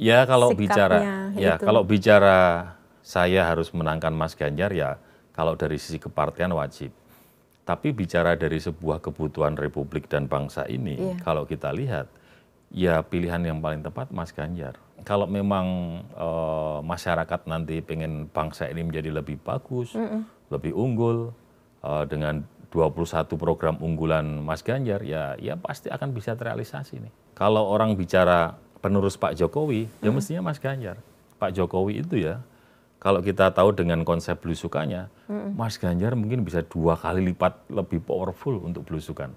Ya kalau Sikapnya bicara ya gitu. kalau bicara saya harus menangkan Mas Ganjar ya kalau dari sisi kepartian wajib. Tapi bicara dari sebuah kebutuhan republik dan bangsa ini iya. kalau kita lihat ya pilihan yang paling tepat Mas Ganjar. Kalau memang e, masyarakat nanti pengen bangsa ini menjadi lebih bagus, mm -mm. lebih unggul e, dengan 21 program unggulan Mas Ganjar ya ya pasti akan bisa terrealisasi nih. Kalau orang bicara penerus Pak Jokowi, ya hmm. ya mestinya Mas Ganjar. Pak Jokowi itu ya, kalau kita tahu dengan konsep belusukannya, hmm. Mas Ganjar mungkin bisa dua kali lipat lebih powerful untuk belusukan.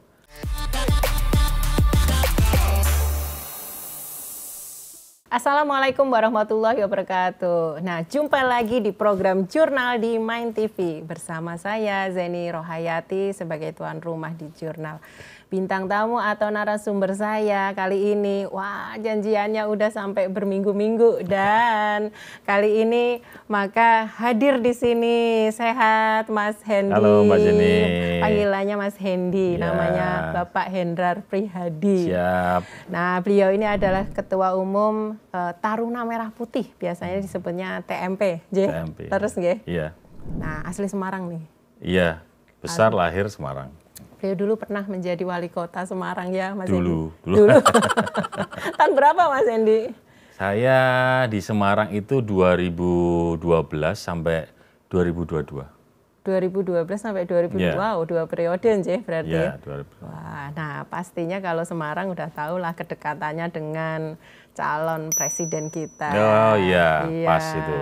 Assalamualaikum warahmatullahi wabarakatuh. Nah, jumpa lagi di program Jurnal di Main TV bersama saya Zeni Rohayati sebagai tuan rumah di Jurnal bintang tamu atau narasumber saya kali ini. Wah, janjiannya udah sampai berminggu-minggu dan kali ini maka hadir di sini sehat Mas Hendi. Halo Mbak Jenny. Panggilannya Mas Hendi, ya. namanya Bapak Hendrar Prihadi. Siap. Nah, beliau ini adalah Ketua Umum uh, Taruna Merah Putih, biasanya disebutnya TMP, J. TMP. Terus nggih? Iya. Nah, asli Semarang nih. Iya, besar lahir Semarang. Beliau dulu pernah menjadi wali kota Semarang ya, Mas dulu, Endi. Dulu. dulu. Tahun berapa, Mas Endi? Saya di Semarang itu 2012 sampai 2022. 2012 sampai 2022. yeah. Iya. wow, dua periode sih berarti. Yeah, ya? 2012. Wah, nah pastinya kalau Semarang udah tahu lah kedekatannya dengan calon presiden kita. Oh iya, iya. pas itu.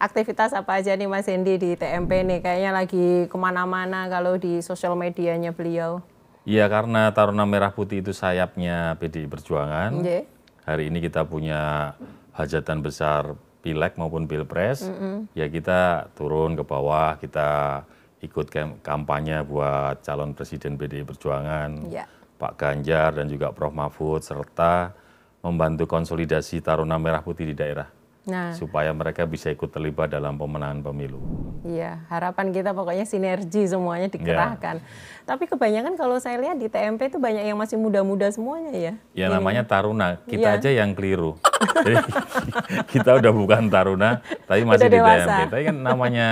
Aktivitas apa aja nih Mas Hendy di TMP nih? Kayaknya lagi kemana-mana kalau di sosial medianya beliau. Iya, karena Taruna Merah Putih itu sayapnya PDI Perjuangan. Okay. Hari ini kita punya hajatan besar Pileg maupun Pilpres. Mm -hmm. Ya kita turun ke bawah, kita ikut kampanye buat calon presiden PDI Perjuangan. Yeah. Pak Ganjar dan juga Prof Mahfud serta membantu konsolidasi Taruna Merah Putih di daerah? Nah, supaya mereka bisa ikut terlibat dalam pemenangan pemilu. Iya, harapan kita pokoknya sinergi semuanya ya. dikerahkan. Ya. Tapi kebanyakan kalau saya lihat di TMP itu banyak yang masih muda-muda semuanya ya. Ya Gini. Iya. namanya taruna, kita ya. aja yang keliru. Jadi kita udah bukan taruna, tapi masih udah di dewasa. TMP. Tapi kan namanya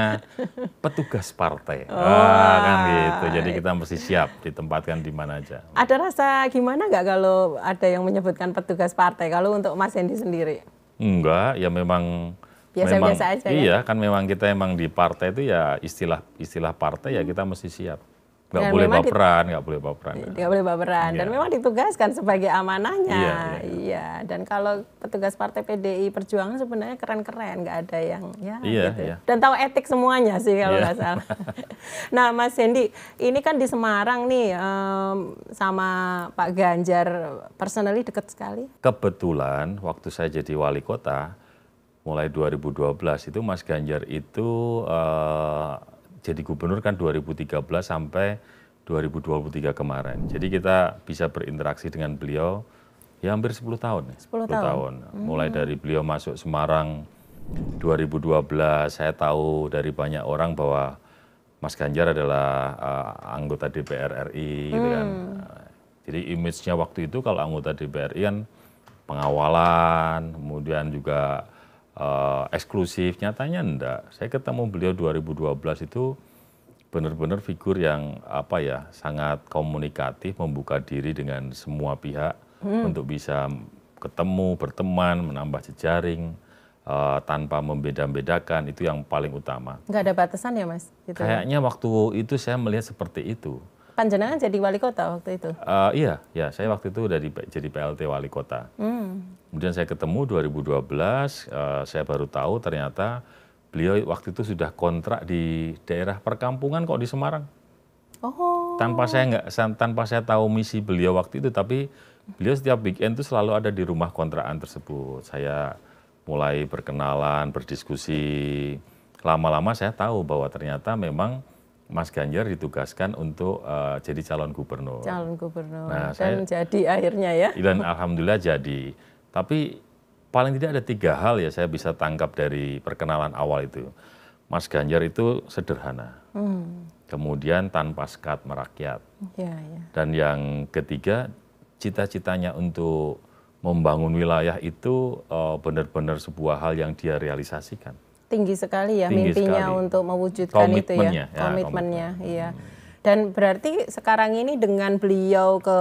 petugas partai. Oh. Ah, kan gitu. Jadi kita mesti siap ditempatkan di mana aja. Ada rasa gimana nggak kalau ada yang menyebutkan petugas partai kalau untuk Mas Hendy sendiri? Enggak, ya memang biasa-biasa aja. Ya? Iya, ya? kan memang kita memang di partai itu ya istilah istilah partai ya hmm. kita mesti siap nggak boleh baperan, nggak boleh baperan. Nggak boleh baperan. Dan iya. memang ditugaskan sebagai amanahnya. Iya. iya, iya. Dan kalau petugas Partai PDI Perjuangan sebenarnya keren-keren, nggak ada yang ya iya, gitu ya. Iya. Dan tahu etik semuanya sih kalau nggak salah. nah, Mas Hendi, ini kan di Semarang nih um, sama Pak Ganjar personally deket sekali. Kebetulan waktu saya jadi wali kota mulai 2012 itu Mas Ganjar itu uh, jadi gubernur kan 2013 sampai 2023 kemarin. Jadi kita bisa berinteraksi dengan beliau ya hampir 10 tahun. 10, ya. 10 tahun. tahun. Hmm. Mulai dari beliau masuk Semarang 2012, saya tahu dari banyak orang bahwa Mas Ganjar adalah uh, anggota DPR RI hmm. gitu kan. Hmm. Eh, jadi image-nya waktu itu kalau anggota DPR RI kan pengawalan, kemudian juga Eh, eksklusif. Nyatanya enggak. Saya ketemu beliau 2012 itu benar-benar figur yang apa ya sangat komunikatif, membuka diri dengan semua pihak hmm. untuk bisa ketemu, berteman, menambah jejaring uh, tanpa membeda-bedakan itu yang paling utama. Nggak ada batasan ya mas? Gitu ya? Kayaknya waktu itu saya melihat seperti itu. Panjenengan jadi wali kota waktu itu? Uh, iya, ya saya waktu itu udah di, jadi PLT wali kota. Hmm. Kemudian saya ketemu 2012, uh, eh, saya baru tahu ternyata beliau waktu itu sudah kontrak di daerah perkampungan kok di Semarang. Oh. Tanpa saya nggak, tanpa saya tahu misi beliau waktu itu, tapi beliau setiap weekend itu selalu ada di rumah kontrakan tersebut. Saya mulai berkenalan, berdiskusi. Lama-lama saya tahu bahwa ternyata memang Mas Ganjar ditugaskan untuk uh, jadi calon gubernur. Calon gubernur. Nah, dan saya, jadi akhirnya ya. Dan alhamdulillah jadi. Tapi paling tidak ada tiga hal ya saya bisa tangkap dari perkenalan awal itu. Mas Ganjar itu sederhana. Hmm. Kemudian tanpa sekat merakyat. Ya, ya. Dan yang ketiga cita-citanya untuk membangun wilayah itu eh, benar-benar uh, sebuah hal yang dia realisasikan tinggi sekali ya tinggi mimpinya sekali. untuk mewujudkan itu ya, ya komitmennya, iya. Hmm. Dan berarti sekarang ini dengan beliau ke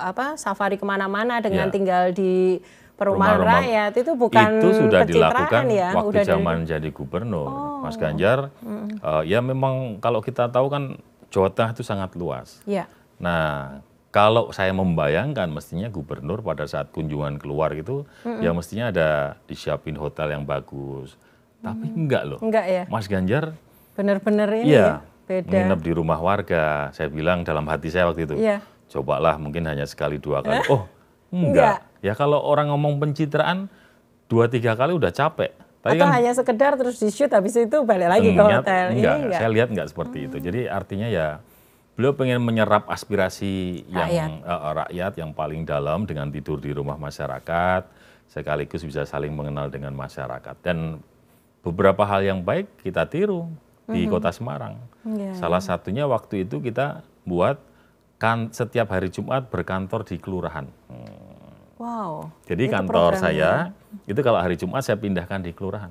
apa safari kemana-mana dengan ya. tinggal di perumahan rumah, rakyat itu bukan itu sudah dilakukan ya, waktu udah zaman di... jadi gubernur oh. Mas Ganjar. Mm. Uh, ya memang kalau kita tahu kan Jawa Tengah itu sangat luas. Ya. Nah kalau saya membayangkan mestinya gubernur pada saat kunjungan keluar gitu mm ya mestinya ada disiapin hotel yang bagus tapi hmm. enggak loh. Enggak ya. Mas Ganjar benar-benar ini ya, beda. Nginep di rumah warga. Saya bilang dalam hati saya waktu itu. Ya. Cobalah mungkin hanya sekali dua kali. Eh? Oh, enggak. enggak. Ya kalau orang ngomong pencitraan dua tiga kali udah capek. Tapi Atau kan, hanya sekedar terus di shoot habis itu balik lagi ke hotel. Enggak, ini enggak. saya lihat enggak seperti hmm. itu. Jadi artinya ya beliau pengen menyerap aspirasi rakyat. yang uh, eh, rakyat yang paling dalam dengan tidur di rumah masyarakat sekaligus bisa saling mengenal dengan masyarakat dan beberapa hal yang baik kita tiru di mm-hmm. kota Semarang. Yeah. Salah satunya waktu itu kita buat kan setiap hari Jumat berkantor di kelurahan. Hmm. Wow. Jadi itu kantor programnya. saya itu kalau hari Jumat saya pindahkan di kelurahan.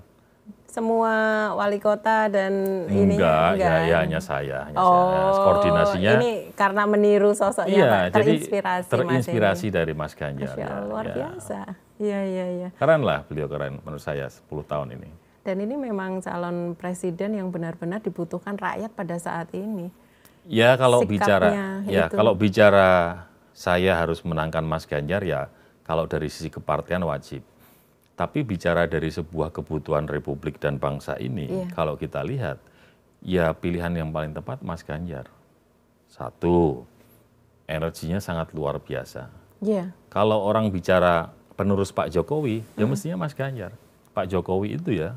Semua wali kota dan ini enggak, enggak. Ya, ya hanya saya, hanya oh, saya. Koordinasinya ini karena meniru sosoknya iya, Pak, terinspirasi jadi terinspirasi mas dari Mas Ganjar. Masya Allah, ya, luar ya. biasa. Iya, iya, iya. Keren lah beliau keren menurut saya 10 tahun ini. Dan ini memang calon presiden yang benar-benar dibutuhkan rakyat pada saat ini. Ya kalau Sikapnya bicara, itu. ya gitu. kalau bicara saya harus menangkan Mas Ganjar ya kalau dari sisi kepartian wajib. Tapi bicara dari sebuah kebutuhan republik dan bangsa ini, iya. kalau kita lihat, ya pilihan yang paling tepat Mas Ganjar. Satu, energinya sangat luar biasa. Iya. Kalau orang bicara penerus Pak Jokowi, ya hmm. mestinya Mas Ganjar. Pak Jokowi itu ya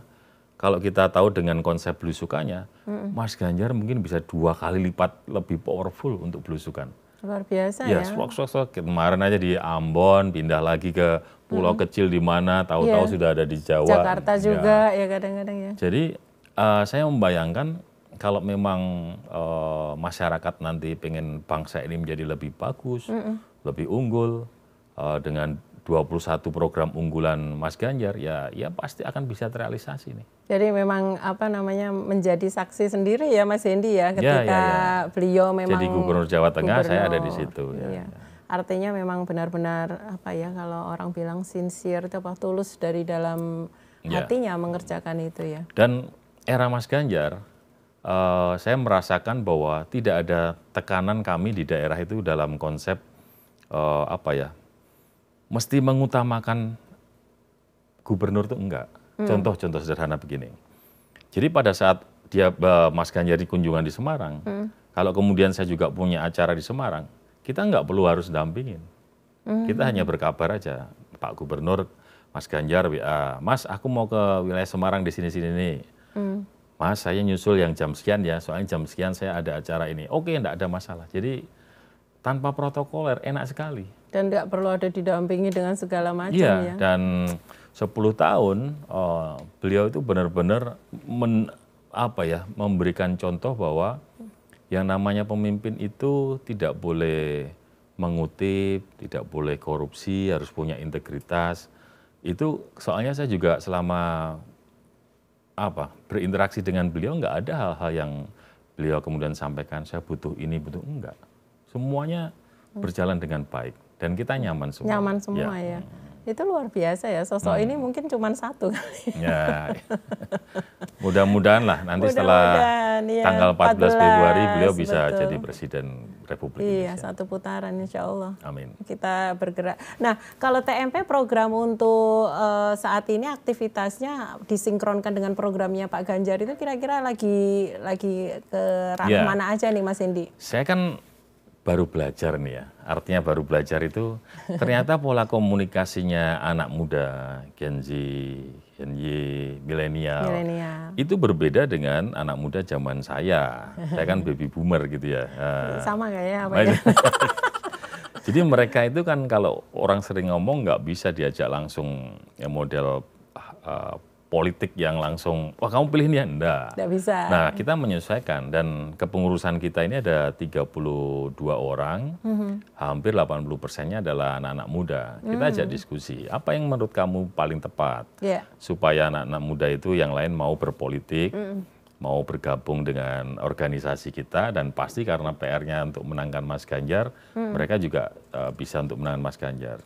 kalau kita tahu dengan konsep belusukannya, Mas Ganjar mungkin bisa dua kali lipat lebih powerful untuk belusukan. Luar biasa ya. Ya, swak, swak, Kemarin aja di Ambon, pindah lagi ke pulau kecil di mana, tahu-tahu yeah. sudah ada di Jawa. Jakarta ya. juga ya, ya kadang-kadang ya. Jadi uh, saya membayangkan kalau memang uh, masyarakat nanti pengen bangsa ini menjadi lebih bagus, hmm lebih unggul, uh, dengan 21 program unggulan Mas Ganjar ya ya pasti akan bisa terrealisasi nih. Jadi memang apa namanya menjadi saksi sendiri ya Mas Hendi ya, ya ketika ya, ya, ya. beliau memang Jadi gubernur Jawa Tengah gubernur, saya ada di situ ya. ya. Artinya memang benar-benar apa ya kalau orang bilang sincere itu apa tulus dari dalam ya. hatinya mengerjakan itu ya. Dan era Mas Ganjar uh, saya merasakan bahwa tidak ada tekanan kami di daerah itu dalam konsep uh, apa ya mesti mengutamakan gubernur itu enggak. Hmm. Contoh-contoh hmm. sederhana begini. Jadi pada saat dia eh, Mas Ganjar di kunjungan di Semarang, hmm. kalau kemudian saya juga punya acara di Semarang, kita enggak perlu harus dampingin. Hmm. Kita hanya berkabar aja, Pak Gubernur, Mas Ganjar Mas aku mau ke wilayah Semarang di sini-sini nih. Hmm. Mas saya nyusul yang jam sekian ya, soalnya jam sekian saya ada acara ini. Oke, enggak ada masalah. Jadi tanpa protokoler enak sekali. Dan tidak perlu ada didampingi dengan segala macam iya, ya. Dan 10 tahun uh, beliau itu benar-benar men, apa ya memberikan contoh bahwa yang namanya pemimpin itu tidak boleh mengutip, tidak boleh korupsi, harus punya integritas. Itu soalnya saya juga selama apa berinteraksi dengan beliau nggak ada hal-hal yang beliau kemudian sampaikan saya butuh ini butuh enggak. Semuanya berjalan dengan baik. Dan kita nyaman semua. Nyaman semua ya. ya. Itu luar biasa ya, sosok hmm. ini mungkin cuma satu kali. Ya, mudah-mudahan lah nanti Mudah setelah ya, tanggal 14, 14 Februari beliau bisa betul. jadi Presiden Republik iya, Indonesia. Iya, satu putaran insya Allah. Amin. Kita bergerak. Nah, kalau TMP program untuk uh, saat ini aktivitasnya disinkronkan dengan programnya Pak Ganjar itu kira-kira lagi lagi ke ya. mana aja nih Mas Indi? Saya kan baru belajar nih ya. Artinya baru belajar itu ternyata pola komunikasinya anak muda, Gen Z, Gen Y, milenial itu berbeda dengan anak muda zaman saya. Saya kan baby boomer gitu ya. Eh, sama kayaknya ya? Jadi mereka itu kan kalau orang sering ngomong nggak bisa diajak langsung ya model uh, politik yang langsung wah kamu pilih dia ya? enggak. Enggak bisa. Nah, kita menyesuaikan dan kepengurusan kita ini ada 32 orang. Mm -hmm. Hampir 80 persennya adalah anak-anak muda. Kita mm. ajak mhm. diskusi, apa yang menurut kamu paling tepat? Yeah. Supaya anak-anak muda itu yang lain mau berpolitik. Mm mau bergabung dengan organisasi kita dan pasti karena PR-nya untuk menangkan Mas Ganjar, mm. mereka juga uh, bisa untuk menangkan Mas Ganjar.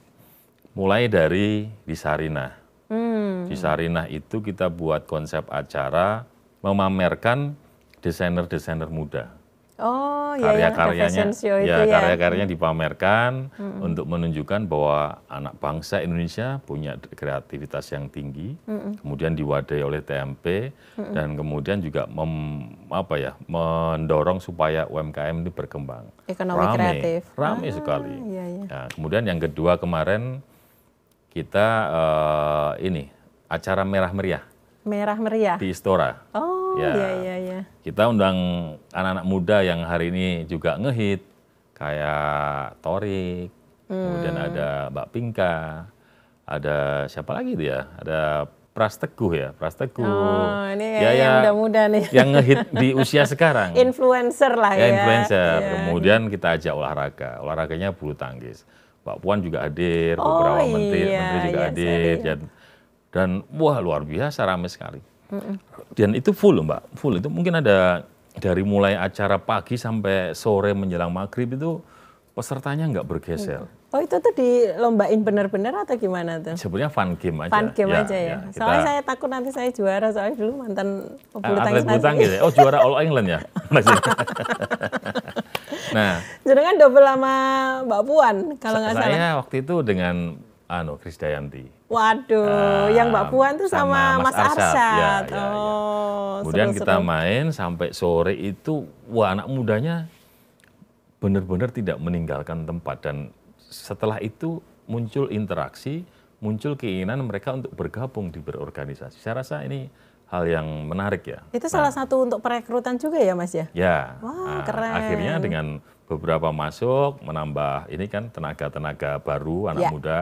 Mulai dari di Sarinah. Hmm. Di Sarinah itu kita buat konsep acara memamerkan desainer-desainer muda. Oh, iya, karya-karyanya, ya, ya, karya-karyanya ya. dipamerkan hmm. untuk menunjukkan bahwa anak bangsa Indonesia punya kreativitas yang tinggi, hmm. kemudian diwadai oleh TMP hmm. dan kemudian juga mem, apa ya mendorong supaya UMKM ini berkembang. Ekonomi rame, kreatif, ramai ah, sekali. Iya, iya. Ya, ya. Nah, kemudian yang kedua kemarin kita uh, ini acara merah meriah. Merah meriah. Di Istora. Oh, ya. iya iya iya. Kita undang anak-anak muda yang hari ini juga ngehit kayak Torik, hmm. kemudian ada Mbak Pinka, ada siapa lagi dia? Ya? Ada Pras Teguh ya, Pras Teguh. Oh, ini ya, yang ya. muda-muda nih. Yang ngehit di usia sekarang. influencer lah ya. Ya, influencer. Ya. Kemudian kita ajak olahraga. Olahraganya bulu tangkis. Pak Puan juga hadir, oh, beberapa iya, menteri, menteri juga iya, hadir, iya. dan, dan wah luar biasa ramai sekali. Mm -mm. Dan itu full Mbak, full itu mungkin ada dari mulai acara pagi sampai sore menjelang maghrib itu pesertanya nggak bergeser. Mm. Oh itu tuh dilombain bener-bener atau gimana tuh? Sebenarnya fun game aja. Fun game ya, aja ya. ya. Kita... Soalnya saya takut nanti saya juara soalnya dulu mantan pebulu eh, tangkis. bulu tangkis ya. Oh juara All England ya. Nah, jenengan double sama Mbak Puan kalau nggak salah. Saya waktu itu dengan Anu Dayanti. Waduh, uh, yang Mbak Puan tuh sama, sama Mas Arsyad. Arsyad. Ya, oh, ya. Kemudian seru, kita main sampai sore itu, wah anak mudanya benar-benar tidak meninggalkan tempat dan setelah itu muncul interaksi, muncul keinginan mereka untuk bergabung di berorganisasi. Saya rasa ini hal yang menarik ya. Itu salah nah. satu untuk perekrutan juga ya Mas ya? Ya. Wah wow, nah, keren. Akhirnya dengan beberapa masuk menambah ini kan tenaga-tenaga baru anak ya. muda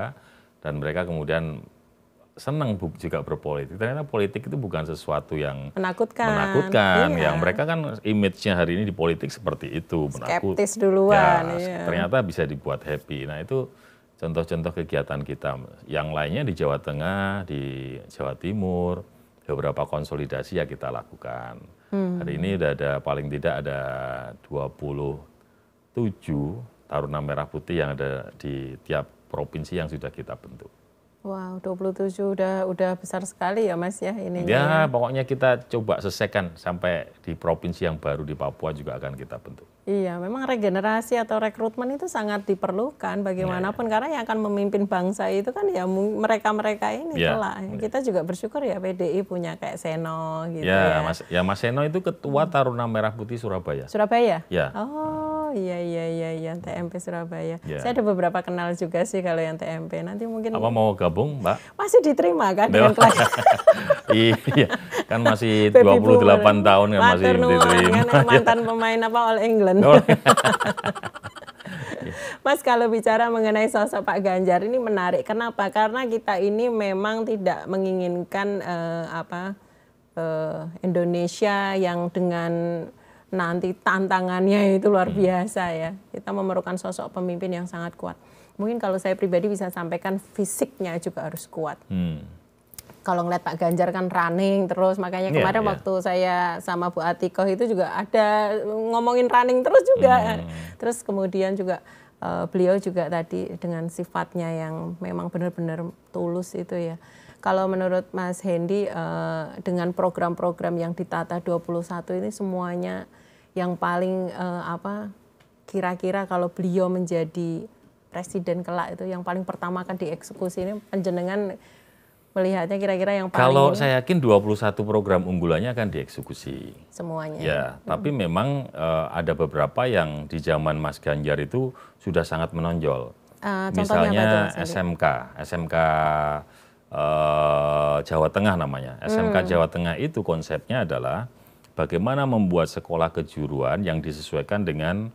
dan mereka kemudian senang juga berpolitik. Ternyata politik itu bukan sesuatu yang menakutkan. Menakutkan. Iya. Yang mereka kan image-nya hari ini di politik seperti itu. Menakut, duluan. Ya, iya. Ternyata bisa dibuat happy. Nah itu contoh-contoh kegiatan kita. Yang lainnya di Jawa Tengah, di Jawa Timur, beberapa konsolidasi yang kita lakukan. Hmm. Hari ini sudah ada paling tidak ada 27 taruna merah putih yang ada di tiap provinsi yang sudah kita bentuk. Wow, 27 udah udah besar sekali ya Mas ya ini. Ya, ya, pokoknya kita coba selesaikan sampai di provinsi yang baru di Papua juga akan kita bentuk. Iya, memang regenerasi atau rekrutmen itu sangat diperlukan bagaimanapun ya, karena yang akan memimpin bangsa itu kan ya mereka-mereka ini iya, ya, Ya. Kita juga bersyukur ya PDI punya kayak Seno gitu ya. Ya, Mas ya Mas Seno itu ketua hmm. Taruna Merah Putih Surabaya. Surabaya? Ya. Oh iya iya iya iya TMP Surabaya. Yeah. Saya ada beberapa kenal juga sih kalau yang TMP. Nanti mungkin Apa mau gabung, Mbak? Masih diterima kan dengan klien. iya, kan masih Baby 28 boomer. tahun kan masih diterima. Kan, iya. mantan pemain apa All England. Oh, iya. Iya. Mas kalau bicara mengenai sosok Pak Ganjar ini menarik. Kenapa? Karena kita ini memang tidak menginginkan uh, apa uh, Indonesia yang dengan nanti tantangannya itu luar hmm. biasa ya. Kita memerlukan sosok pemimpin yang sangat kuat. Mungkin kalau saya pribadi bisa sampaikan fisiknya juga harus kuat. Hmm. Kalau ngeliat Pak Ganjar kan running terus, makanya iya, kemarin yeah. waktu saya sama Bu Atiko itu juga ada ngomongin running terus juga. Hmm. Terus kemudian juga uh, beliau juga tadi dengan sifatnya yang memang benar-benar tulus itu ya kalau menurut Mas Hendy uh, eh, dengan program-program yang ditata 21 ini semuanya yang paling uh, apa kira-kira kalau beliau menjadi presiden kelak itu yang paling pertama akan dieksekusi ini penjenengan melihatnya kira-kira yang paling Kalau saya yakin 21 program unggulannya akan dieksekusi. Semuanya. Ya, hmm. tapi memang uh, ada beberapa yang di zaman Mas Ganjar itu sudah sangat menonjol. Uh, Misalnya itu, SMK, SMK uh, Jawa Tengah namanya. SMK hmm. Jawa Tengah itu konsepnya adalah bagaimana membuat sekolah kejuruan yang disesuaikan dengan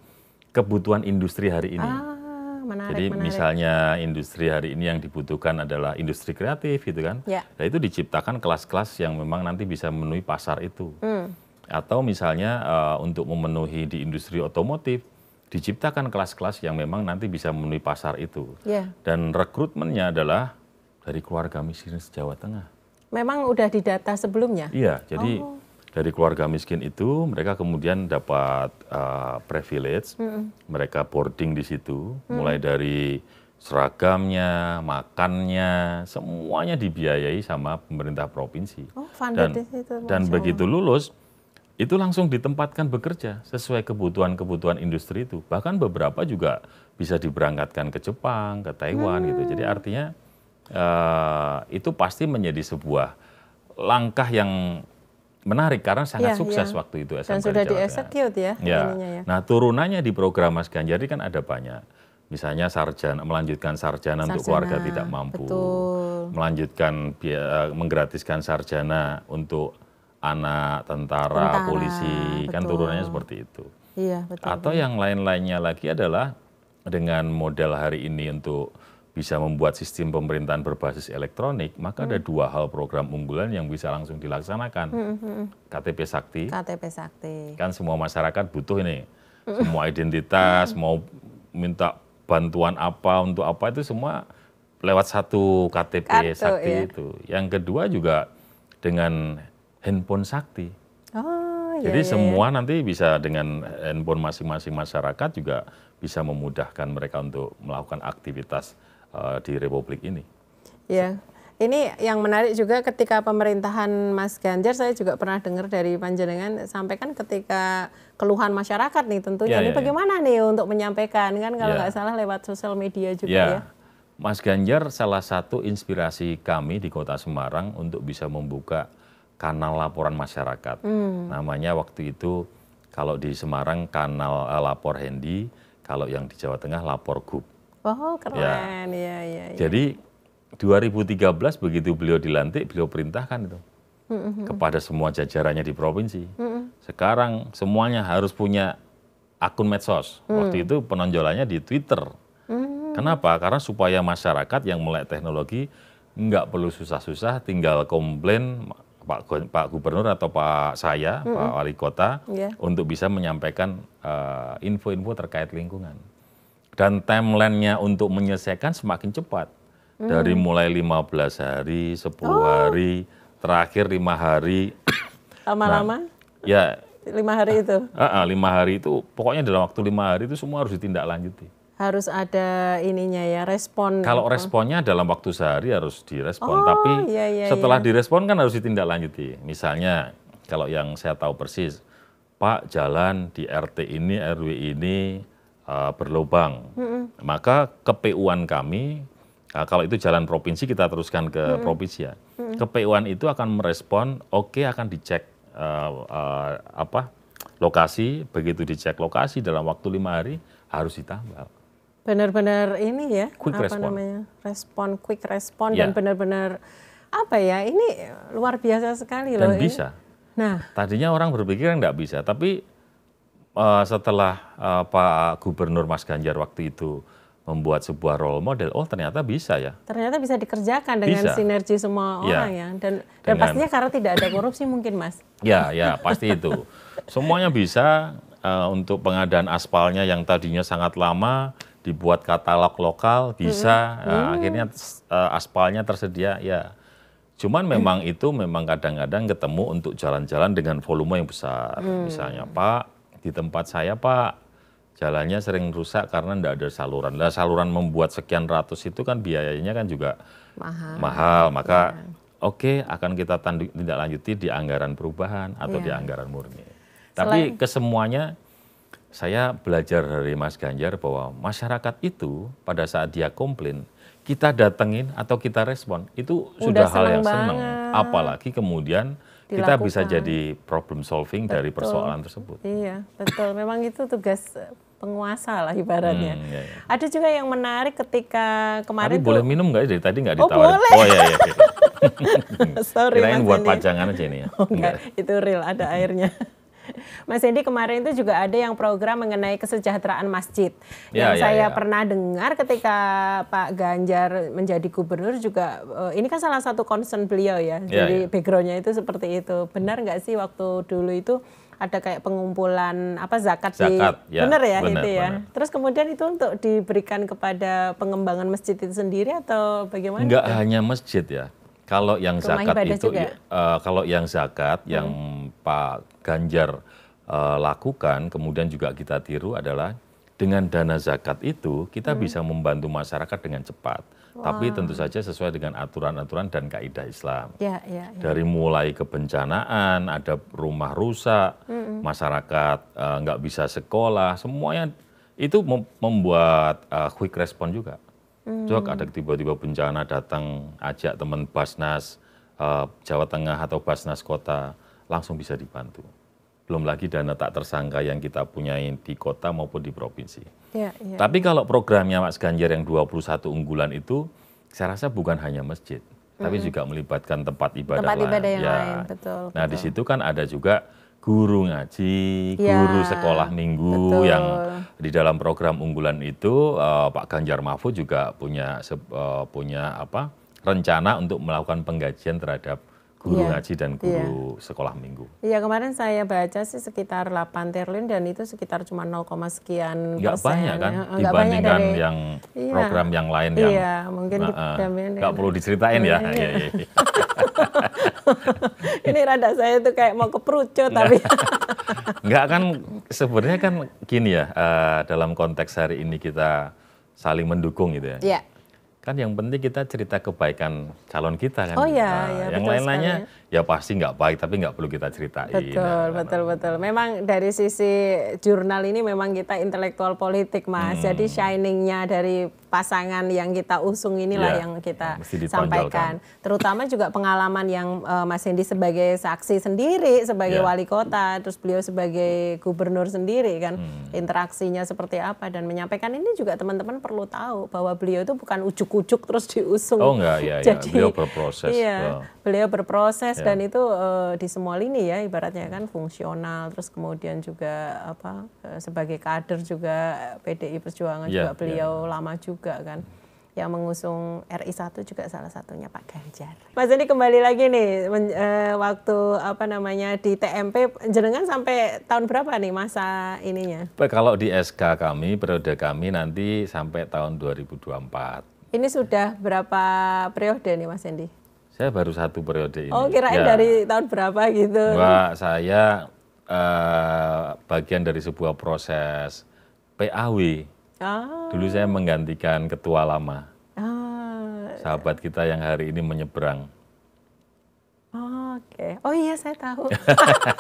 kebutuhan industri hari ini. Ah, menarik, Jadi menarik. misalnya industri hari ini yang dibutuhkan adalah industri kreatif gitu kan. Ya. Nah itu diciptakan kelas-kelas yang memang nanti bisa memenuhi pasar itu. Hmm. Atau misalnya uh, untuk memenuhi di industri otomotif, diciptakan kelas-kelas yang memang nanti bisa memenuhi pasar itu. Ya. Dan rekrutmennya adalah dari keluarga miskin Jawa Tengah. Memang udah didata sebelumnya? Iya, jadi... Oh dari keluarga miskin itu mereka kemudian dapat uh, privilege, mm. mereka boarding di situ, mm. mulai dari seragamnya, makannya, semuanya dibiayai sama pemerintah provinsi. Oh, dan itu, dan begitu lulus itu langsung ditempatkan bekerja sesuai kebutuhan-kebutuhan industri itu. Bahkan beberapa juga bisa diberangkatkan ke Jepang, ke Taiwan hmm. gitu. Jadi hmm. artinya uh, itu pasti menjadi sebuah langkah yang menarik karena sangat ya, sukses ya. waktu itu SMK Dan sudah di execute ya, ya. ya. Nah turunannya di program Mas Ganjar kan ada banyak. Misalnya sarjana melanjutkan sarjana, sarjana untuk keluarga tidak mampu, betul. melanjutkan eh, menggratiskan sarjana untuk anak tentara, tentara polisi, kan betul. kan turunannya seperti itu. Iya, betul. Atau yang lain-lainnya lagi adalah dengan model hari ini untuk bisa membuat sistem pemerintahan berbasis elektronik, maka hmm. ada dua hal program unggulan yang bisa langsung dilaksanakan. Hmm, hmm. hmm. KTP Sakti. KTP Sakti. Kan semua masyarakat butuh ini. Hmm. Semua identitas, hmm. mau minta bantuan apa untuk apa itu semua lewat satu KTP Kartu, Sakti ya. itu. Yang kedua juga dengan handphone Sakti. Oh, iya, Jadi iya, iya. semua nanti bisa dengan handphone masing-masing masyarakat juga bisa memudahkan mereka untuk melakukan aktivitas uh, di Republik ini. Ya. Ini yang menarik juga ketika pemerintahan Mas Ganjar, saya juga pernah dengar dari Panjenengan sampaikan ketika keluhan masyarakat nih tentunya. Ya, ini ya, ya, bagaimana ya. nih untuk menyampaikan kan kalau ya. nggak salah lewat sosial media juga ya. ya. Mas Ganjar salah satu inspirasi kami di Kota Semarang untuk bisa membuka kanal laporan masyarakat. Hmm. Namanya waktu itu kalau di Semarang kanal eh, lapor Hendi, kalau yang di Jawa Tengah lapor Gub. Oh ya. keren, ya. Ya, ya, Jadi 2013 begitu beliau dilantik, beliau perintahkan itu kepada semua jajarannya di provinsi. Sekarang semuanya harus punya akun medsos. Mm. Waktu itu penonjolannya di Twitter. Mm. Kenapa? Karena supaya masyarakat yang melek teknologi nggak perlu susah-susah, tinggal komplain Pak Pak Gubernur atau Pak saya, Pak Wali Kota, iya. untuk bisa menyampaikan info eh, info-info terkait lingkungan dan timelinenya untuk menyelesaikan semakin cepat. Hmm. Dari mulai 15 hari, 10 oh. hari, terakhir 5 hari. Lama-lama? Nah, ya. 5 hari itu? Uh, uh, 5 hari itu, pokoknya dalam waktu 5 hari itu semua harus ditindaklanjuti. Harus ada ininya ya, respon. Kalau apa? responnya dalam waktu sehari harus direspon, oh, tapi iya, iya, iya. setelah iya. direspon kan harus ditindaklanjuti. Misalnya, kalau yang saya tahu persis, Pak jalan di RT ini, RW ini, Eh, berlubang. berlubang. Hmm. Maka kepuan kami uh, kalau itu jalan provinsi kita teruskan ke hmm. provinsi ya. Hmm. itu akan merespon, oke okay, akan dicek uh, uh, apa lokasi, begitu dicek lokasi dalam waktu lima hari harus ditambah. Benar-benar ini ya, quick apa respon. namanya, respon, quick respon yeah. dan ya. benar-benar apa ya, ini luar biasa sekali dan loh. Dan bisa. Ini. Nah, tadinya orang berpikir nggak bisa, tapi uh, setelah uh, Pak Gubernur Mas Ganjar waktu itu membuat sebuah role model, oh ternyata bisa ya. Ternyata bisa dikerjakan dengan bisa. sinergi semua iya. orang ya, ya. dan dengan, pastinya karena tidak ada korupsi mungkin mas. Ya ya pasti itu, semuanya bisa uh, untuk pengadaan aspalnya yang tadinya sangat lama dibuat katalog lokal bisa, hmm. Hmm. Uh, akhirnya uh, aspalnya tersedia ya. Cuman mm. memang hmm. itu memang kadang-kadang ketemu untuk jalan-jalan dengan volume yang besar, hmm. misalnya Pak di tempat saya Pak jalannya sering rusak karena tidak ada saluran. Nah, saluran membuat sekian ratus itu kan biayanya kan juga mahal. mahal. Maka ya. oke okay, akan kita tidak lanjuti di anggaran perubahan atau ya. di iya. anggaran murni. Selain... Tapi kesemuanya saya belajar dari Mas Ganjar bahwa masyarakat itu pada saat dia komplain kita datengin atau kita respon itu Udah sudah hal yang banget. seneng. Apalagi kemudian dilakukan. Kita bisa jadi problem solving betul. dari persoalan tersebut. Iya, betul. Memang itu tugas eh, penguasa lah ibaratnya. Hmm, iya, iya. Ada juga yang menarik ketika kemarin tuh, boleh minum nggak dari tadi nggak oh, ditawarin? Oh, boleh. Oh iya, iya. Gitu. Sorry, Kirain buat ini. pajangan aja ini ya. Oh, enggak, itu real ada airnya. Mas Hendy kemarin itu juga ada yang program mengenai kesejahteraan masjid. Ya, yang ya, saya ya. pernah dengar ketika Pak Ganjar menjadi gubernur juga uh, ini kan salah satu concern beliau ya. ya Jadi ya. backgroundnya itu seperti itu. Benar nggak sih waktu dulu itu ada kayak pengumpulan apa zakat, zakat di ya, benar ya bener, itu ya. Bener. Terus kemudian itu untuk diberikan kepada pengembangan masjid itu sendiri atau bagaimana? Enggak hanya masjid ya. Ya, eh, kalau yang zakat itu, Uh, kalau yang zakat hmm. yang Pak Ganjar uh, lakukan, kemudian juga kita tiru adalah dengan dana zakat itu kita hmm. bisa membantu masyarakat dengan cepat. Wow. Tapi tentu saja sesuai dengan aturan-aturan dan kaidah Islam. Ya, ya, ya. Dari mulai kebencanaan, ada rumah rusak, hmm. masyarakat uh, bisa sekolah, semuanya itu membuat uh, quick respon juga. Cok hmm. ada tiba-tiba bencana datang, ajak teman Basnas uh, Jawa Tengah atau Basnas Kota, langsung bisa dibantu. Belum lagi dana tak tersangka yang kita punyai di kota maupun di provinsi. Ya, ya. Tapi kalau programnya Mas Ganjar yang 21 unggulan itu, saya rasa bukan hanya masjid, mm. tapi hmm. juga melibatkan tempat ibadah tempat lain. Ibadah yang ya. lain, betul. Nah, betul. di situ kan ada juga guru ngaji, ya, guru sekolah minggu betul. yang di dalam program unggulan itu uh, Pak Ganjar Mahfud juga punya uh, punya apa rencana untuk melakukan penggajian terhadap guru ya, ngaji dan ya. guru ya. sekolah minggu. Iya kemarin saya baca sih sekitar 8 triliun dan itu sekitar cuma 0, sekian persen. persen. banyak kan eh, dibandingkan banyak dari, yang program iya. program yang lain yang. Iya mungkin. Nah, uh, nggak perlu diceritain ya. ya, ya. ini rada saya tuh kayak mau ke keperucut tapi nggak kan sebenarnya kan gini ya uh, dalam konteks hari ini kita saling mendukung gitu ya. Yeah. Kan yang penting kita cerita kebaikan calon kita kan. Oh iya, uh, iya yang lain-lainnya ya pasti nggak baik tapi nggak perlu kita ceritain. Nah, betul, betul, betul. Memang dari sisi jurnal ini memang kita intelektual politik mas. Hmm. Jadi shiningnya dari pasangan yang kita usung inilah ya, yang kita ya, sampaikan. Terutama juga pengalaman yang uh, Mas Hendi sebagai saksi sendiri, sebagai ya. wali kota, terus beliau sebagai gubernur sendiri kan hmm. interaksinya seperti apa dan menyampaikan ini juga teman-teman perlu tahu bahwa beliau itu bukan ujuk-ujuk terus diusung. Oh enggak ya, ya. Jadi, beliau berproses. Iya, beliau berproses dan ya. itu uh, di semua lini ya ibaratnya kan fungsional terus kemudian juga apa eh, sebagai kader juga PDI Perjuangan yeah, juga ya. beliau yeah. lama juga kan yang mengusung RI1 juga salah satunya Pak Ganjar. Mas ini kembali lagi nih men, e, waktu apa namanya di TMP jenengan sampai tahun berapa nih masa ininya? Kalau di SK kami periode kami nanti sampai tahun 2024. Ini sudah berapa periode nih Mas Endi? Saya baru satu periode ini. Oh, kirain ya. dari tahun berapa gitu? Mbak, saya eh, bagian dari sebuah proses PAW. Ah. Dulu saya menggantikan ketua lama. Ah. Sahabat kita yang hari ini menyeberang. Oke. Oh iya saya tahu.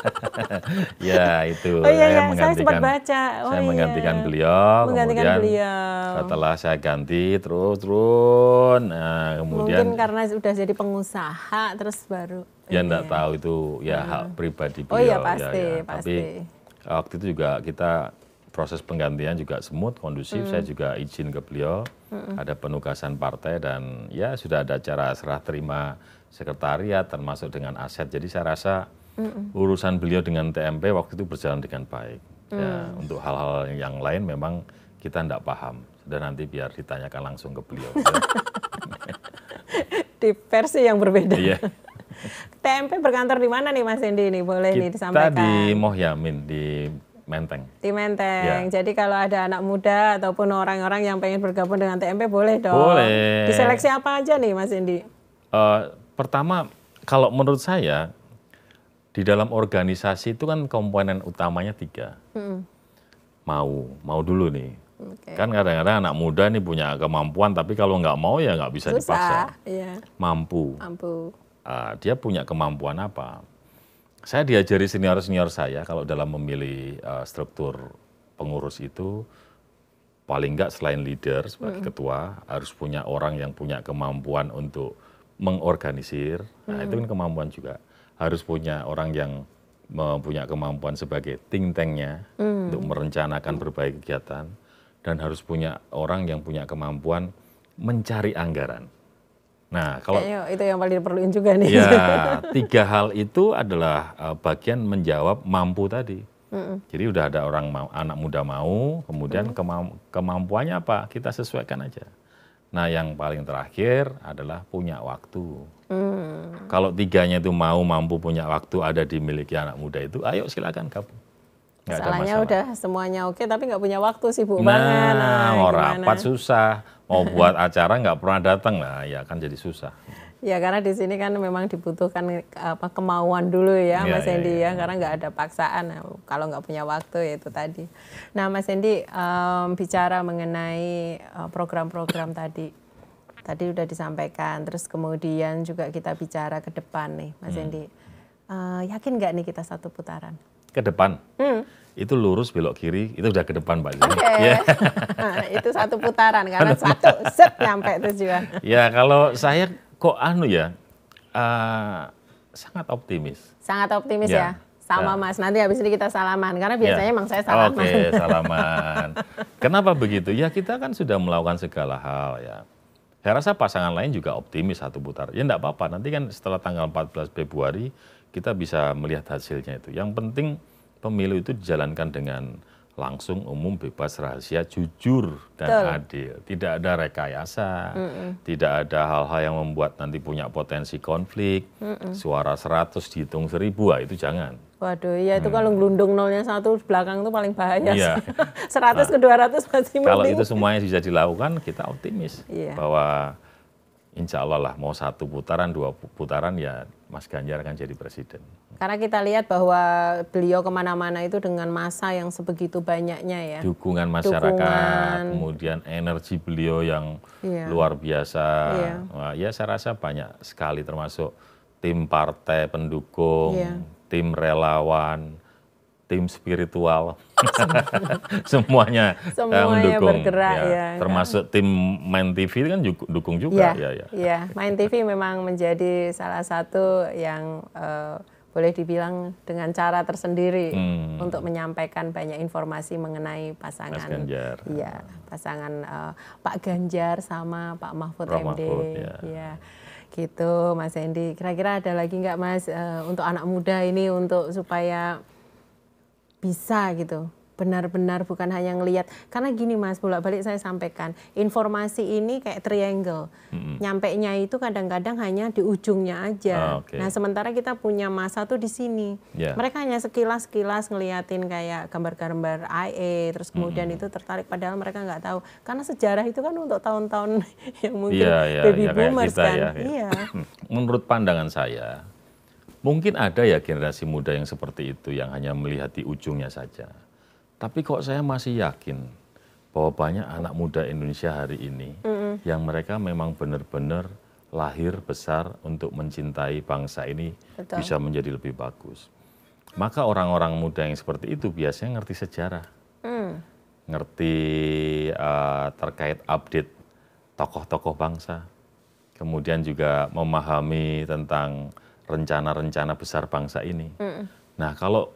ya itu. Oh iya, saya, iya, saya sempat baca. Oh, saya iya. menggantikan beliau. Menggantikan kemudian beliau. Setelah saya ganti terus terus. Nah kemudian. Mungkin karena sudah jadi pengusaha terus baru. Ya enggak iya. tahu itu ya hmm. hak pribadi beliau. Oh iya ya, pasti ya, ya. pasti. Tapi waktu itu juga kita proses penggantian juga semut kondusif. Hmm. Saya juga izin ke beliau. Hmm. Ada penugasan partai dan ya sudah ada cara serah terima sekretariat termasuk dengan aset. Jadi saya rasa mm -mm. urusan beliau dengan TMP waktu itu berjalan dengan baik. Ya, mm. Ya, untuk hal-hal yang lain memang kita tidak paham. Dan nanti biar ditanyakan langsung ke beliau. Ya. Di versi yang berbeda. Iya. TMP berkantor di mana nih Mas Indi? ini? Boleh kita nih disampaikan. Kita di Mohyamin di Menteng. Di Menteng. Ya. Jadi kalau ada anak muda ataupun orang-orang yang pengen bergabung dengan TMP boleh dong. Boleh. Diseleksi apa aja nih Mas Indi? Uh, pertama kalau menurut saya di dalam organisasi itu kan komponen utamanya tiga. Hmm. Mau, mau dulu nih. Okay. Kan kadang-kadang anak muda nih punya kemampuan, tapi kalau nggak mau ya nggak bisa Susah. dipaksa. Yeah. Mampu. Mampu. Uh, dia punya kemampuan apa? Saya diajari senior-senior saya kalau dalam memilih uh, struktur pengurus itu paling nggak selain leader sebagai mm. ketua harus punya orang yang punya kemampuan untuk mengorganisir. Nah, itu kan hmm. kemampuan juga. Harus punya orang yang mempunyai kemampuan sebagai think tanknya hmm. untuk merencanakan berbagai kegiatan dan harus punya orang yang punya kemampuan mencari anggaran. Nah, kalau itu yang paling diperlukan juga nih. Ya, tiga hal itu adalah uh, bagian menjawab mampu tadi. Mm-mm. Jadi udah ada orang mau, anak muda mau, kemudian mm. kemampuannya apa kita sesuaikan aja. Nah yang paling terakhir adalah punya waktu. Hmm. Kalau tiganya itu mau mampu punya waktu ada dimiliki anak muda itu, ayo silakan gabung. Masalahnya udah semuanya oke tapi nggak punya waktu sibuk nah, banget. Nah, mau rapat susah, mau buat acara nggak pernah datang lah, ya kan jadi susah. Ya karena di sini kan memang dibutuhkan apa kemauan dulu ya, ya Mas iya, Endi ya, ya, ya karena nggak ada paksaan nah, kalau nggak punya waktu ya itu tadi. Nah Mas Endi um, bicara mengenai eh, program-program tadi, tadi sudah disampaikan, terus kemudian juga kita bicara ke depan nih Mas hmm. Endi, uh, yakin nggak nih kita satu putaran? Ke depan? Hmm itu lurus belok kiri itu udah ke depan mbak Oke. Okay. Yeah. itu satu putaran karena satu set nyampe tujuan. Ya kalau saya kok anu ya uh, sangat optimis. Sangat optimis ya. ya? Sama ya. Mas, nanti habis ini kita salaman. Karena ya. biasanya ya. emang saya salaman. Oke, okay, salaman. Kenapa begitu? Ya kita kan sudah melakukan segala hal ya. Saya rasa pasangan lain juga optimis satu putar. Ya enggak apa-apa, nanti kan setelah tanggal 14 Februari kita bisa melihat hasilnya itu. Yang penting pemilu itu dijalankan dengan langsung umum bebas rahasia jujur dan Betul. adil tidak ada rekayasa mm -mm. tidak ada hal-hal yang membuat nanti punya potensi konflik mm -mm. suara 100 dihitung seribu ah itu jangan waduh ya itu mm. kalau gelundung nolnya satu belakang itu paling bahaya yeah. 100 nah, ke 200 masih kalau mending. itu semuanya bisa dilakukan kita optimis yeah. bahwa insya Allah lah mau satu putaran dua putaran ya Mas Ganjar akan jadi presiden. Karena kita lihat bahwa beliau kemana-mana itu dengan masa yang sebegitu banyaknya ya. Dukungan masyarakat, Dukungan. kemudian energi beliau yang iya. luar biasa. Iya. Wah, ya saya rasa banyak sekali termasuk tim partai pendukung, iya. tim relawan tim spiritual semuanya, eh, semuanya mendukung bergerak, ya. ya termasuk kan? tim main TV kan juga, dukung juga iya, ya ya, ya. ya. main TV memang menjadi salah satu yang uh, boleh dibilang dengan cara tersendiri hmm. untuk menyampaikan banyak informasi mengenai pasangan Mas iya, pasangan uh, Pak Ganjar sama Pak Mahfud MD. Mahfud, ya. ya. Gitu Mas Hendy Kira-kira ada lagi nggak Mas uh, untuk anak muda ini untuk supaya bisa gitu benar-benar bukan hanya ngelihat karena gini mas bolak-balik saya sampaikan informasi ini kayak triangle hmm. nyampe nya itu kadang-kadang hanya di ujungnya aja ah, okay. nah sementara kita punya masa tuh di sini yeah. mereka hanya sekilas-sekilas ngeliatin kayak gambar-gambar IE terus kemudian hmm. itu tertarik padahal mereka nggak tahu karena sejarah itu kan untuk tahun-tahun yang mungkin yeah, yeah, baby yeah, boomers kita, kan ya, yeah. iya menurut pandangan saya Mungkin ada ya generasi muda yang seperti itu yang hanya melihat di ujungnya saja. Tapi kok saya masih yakin bahwa banyak anak muda Indonesia hari ini mm -hmm. yang mereka memang benar-benar lahir besar untuk mencintai bangsa ini Betul. bisa menjadi lebih bagus. Maka orang-orang muda yang seperti itu biasanya ngerti sejarah, mm. ngerti uh, terkait update tokoh-tokoh bangsa, kemudian juga memahami tentang rencana-rencana besar bangsa ini. Mm. Nah, kalau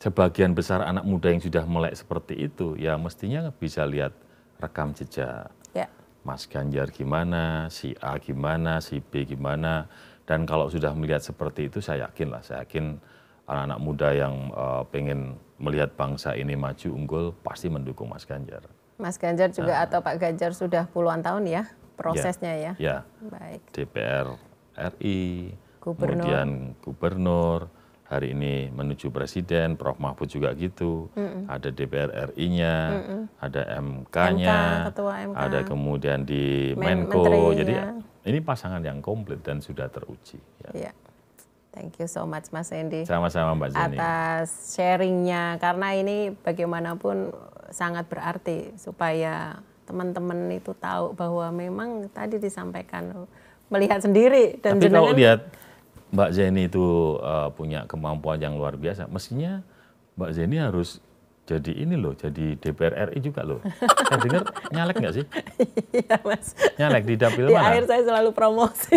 sebagian besar anak muda yang sudah melek seperti itu, ya mestinya bisa lihat rekam jejak. Yeah. Mas Ganjar gimana, si A gimana, si B gimana. Dan kalau sudah melihat seperti itu, saya yakin lah, saya yakin anak-anak muda yang uh, pengen melihat bangsa ini maju unggul pasti mendukung Mas Ganjar. Mas Ganjar juga nah. atau Pak Ganjar sudah puluhan tahun ya, ya. prosesnya ya. Ya. ya. Baik. DPR RI, gubernur. kemudian gubernur, hari ini menuju presiden, Prof Mahfud juga gitu, mm -mm. ada DPR RI-nya, mm -mm. ada MK-nya, MK, MK. ada kemudian di Men Menko, Menteri, jadi ya. ini pasangan yang komplit dan sudah teruji. Ya. Yeah. Thank you so much Mas Endi. Sama-sama Mbak Jenny. Atas sharingnya, karena ini bagaimanapun sangat berarti supaya teman-teman itu tahu bahwa memang tadi disampaikan melihat sendiri dan Tapi jenengan, kalau lihat Mbak Zeni itu uh, punya kemampuan yang luar biasa, mestinya Mbak Zeni harus jadi ini loh, jadi DPR RI juga loh. Saya dengar nyalek nggak sih? Iya mas. Nyalek di dapil di mana? Di akhir saya selalu promosi.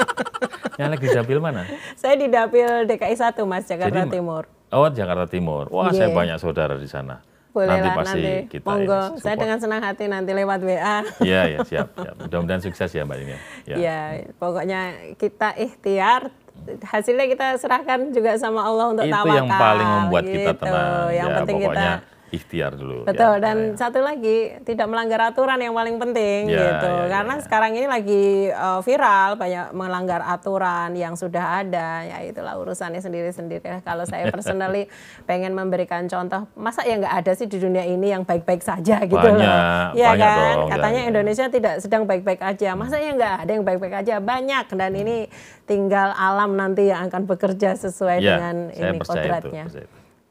nyalek di dapil mana? Saya di dapil DKI 1 mas, Jakarta jadi, Timur. Oh Jakarta Timur. Wah yeah. saya iya. banyak saudara di sana. Boleh nanti lah, pasti nanti. kita Monggo. Ya, Saya dengan senang hati nanti lewat WA. Iya, ya, siap, siap. Mudah-mudahan sukses ya Mbak ini Iya, ya, pokoknya kita ikhtiar hasilnya kita serahkan juga sama Allah untuk itu tawakal. Itu yang paling membuat gitu. kita tenang. Yang ya, penting pokoknya kita ikhtiar dulu. Ya. Betul. Ya, dan ya. satu lagi tidak melanggar aturan yang paling penting ya, gitu. Ya, ya Karena ya. sekarang ini lagi uh, viral banyak melanggar aturan yang sudah ada. Ya itulah urusannya sendiri-sendiri. Kalau saya personally pengen memberikan contoh, masa ya nggak ada sih di dunia ini yang baik-baik saja gitu banyak, loh. Ya banyak kan. Dong, Katanya ya. Indonesia tidak sedang baik-baik aja. Hmm. Masa ya nggak ada yang baik-baik aja. Banyak dan hmm. ini tinggal alam nanti yang akan bekerja sesuai ya, dengan ini kodratnya. itu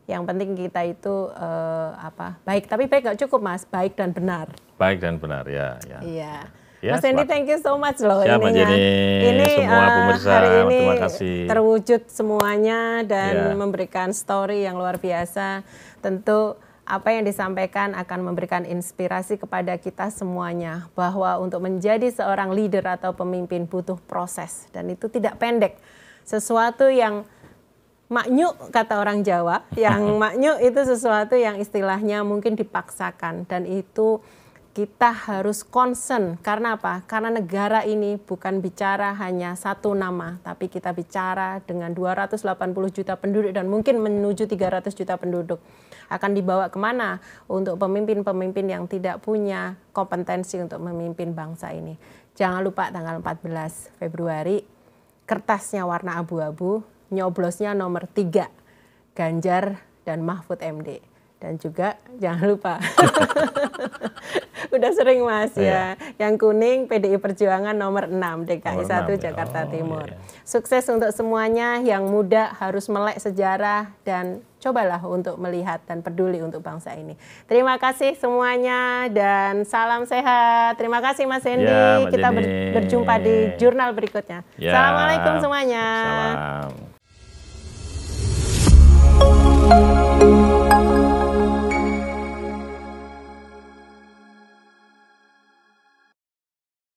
yang penting kita itu uh, apa baik tapi baik nggak cukup mas baik dan benar baik dan benar ya, ya. iya Ya, Mas Randy, thank you so much loh ini Siapa Jadi, ini semua eh, pemirsa, hari ini terima kasih. terwujud semuanya dan ya. memberikan story yang luar biasa. Tentu apa yang disampaikan akan memberikan inspirasi kepada kita semuanya bahwa untuk menjadi seorang leader atau pemimpin butuh proses dan itu tidak pendek. Sesuatu yang maknyuk kata orang Jawa, yang maknyuk itu sesuatu yang istilahnya mungkin dipaksakan dan itu kita harus concern karena apa? Karena negara ini bukan bicara hanya satu nama, tapi kita bicara dengan 280 juta penduduk dan mungkin menuju 300 juta penduduk. Akan dibawa kemana untuk pemimpin-pemimpin yang tidak punya kompetensi untuk memimpin bangsa ini. Jangan lupa tanggal 14 Februari, kertasnya warna abu-abu, nyoblosnya nomor tiga Ganjar dan Mahfud MD dan juga jangan lupa udah sering mas yeah. ya iya. yang kuning PDI Perjuangan nomor 6 DKI nomor 1 ya. Jakarta oh, Timur yeah. Iya. sukses untuk semuanya yang muda harus melek sejarah dan cobalah untuk melihat dan peduli untuk bangsa ini terima kasih semuanya dan salam sehat terima kasih mas Hendy yeah, kita ber berjumpa di jurnal berikutnya yeah. assalamualaikum semuanya Salam. Thank you.